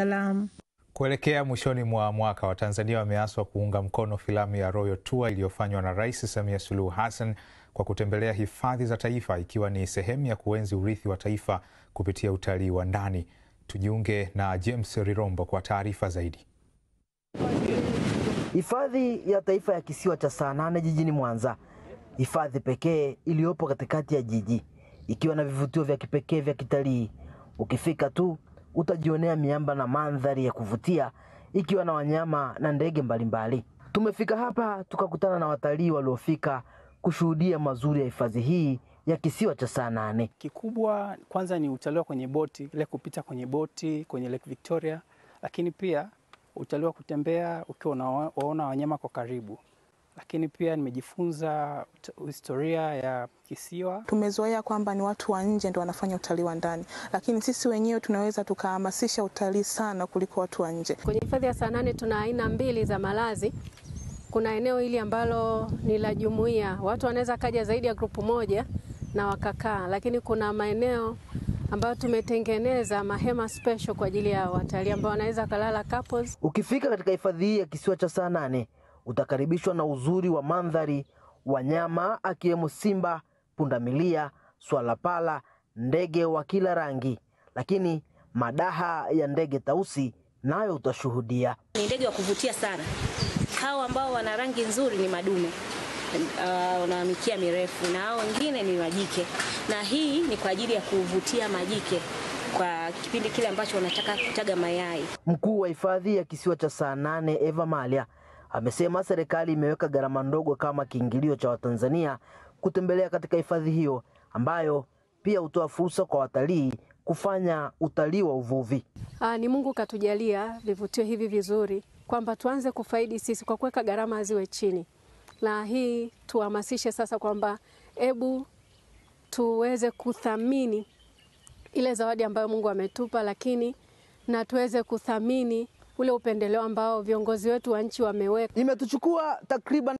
Salaam. Kuelekea mwishoni mwa mwaka, Watanzania wameaswa kuunga mkono filamu ya Royal Tour iliyofanywa na Rais Samia Suluhu Hassan kwa kutembelea hifadhi za taifa ikiwa ni sehemu ya kuenzi urithi wa taifa kupitia utalii wa ndani. Tujiunge na James Rirombo kwa taarifa zaidi. Hifadhi ya Taifa ya Kisiwa cha Saa Nane jijini Mwanza, hifadhi pekee iliyopo katikati ya jiji ikiwa na vivutio vya kipekee vya kitalii. Ukifika tu utajionea miamba na mandhari ya kuvutia ikiwa na wanyama na ndege mbalimbali. Tumefika hapa tukakutana na watalii waliofika kushuhudia mazuri ya hifadhi hii ya kisiwa cha saa Kikubwa kwanza ni utalii kwenye boti, ile kupita kwenye boti kwenye Lake Victoria, lakini pia utalii kutembea ukiwa unaona wanyama kwa karibu lakini pia nimejifunza historia ya kisiwa. Tumezoea kwamba ni watu wa nje ndio wanafanya utalii wa ndani, lakini sisi wenyewe tunaweza tukahamasisha utalii sana kuliko watu wa nje. Kwenye hifadhi ya Saanane tuna aina mbili za malazi. Kuna eneo hili ambalo ni la jumuiya, watu wanaweza kaja zaidi ya grupu moja na wakakaa, lakini kuna maeneo ambayo tumetengeneza mahema special kwa ajili ya watalii ambao wanaweza kalala couples. Ukifika katika hifadhi hii ya kisiwa cha Saanane utakaribishwa na uzuri wa mandhari, wanyama akiwemo simba, pundamilia, swalapala, ndege wa kila rangi, lakini madaha ya ndege tausi nayo utashuhudia. Ni ndege wa kuvutia sana. Hao ambao wana rangi nzuri ni madume uh, ah, na mikia mirefu, na hao wengine ni majike, na hii ni kwa ajili ya kuvutia majike kwa kipindi kile ambacho wanataka kutaga mayai. Mkuu wa hifadhi ya kisiwa cha Saanane Eva Malia Amesema serikali imeweka gharama ndogo kama kiingilio cha Watanzania kutembelea katika hifadhi hiyo ambayo pia hutoa fursa kwa watalii kufanya utalii wa uvuvi. Aa, ah, ni Mungu katujalia vivutio hivi vizuri kwamba tuanze kufaidi sisi kwa kuweka gharama ziwe chini, na hii tuhamasishe sasa kwamba hebu tuweze kuthamini ile zawadi ambayo Mungu ametupa, lakini na tuweze kuthamini ule upendeleo ambao viongozi wetu wa nchi wameweka. Imetuchukua takriban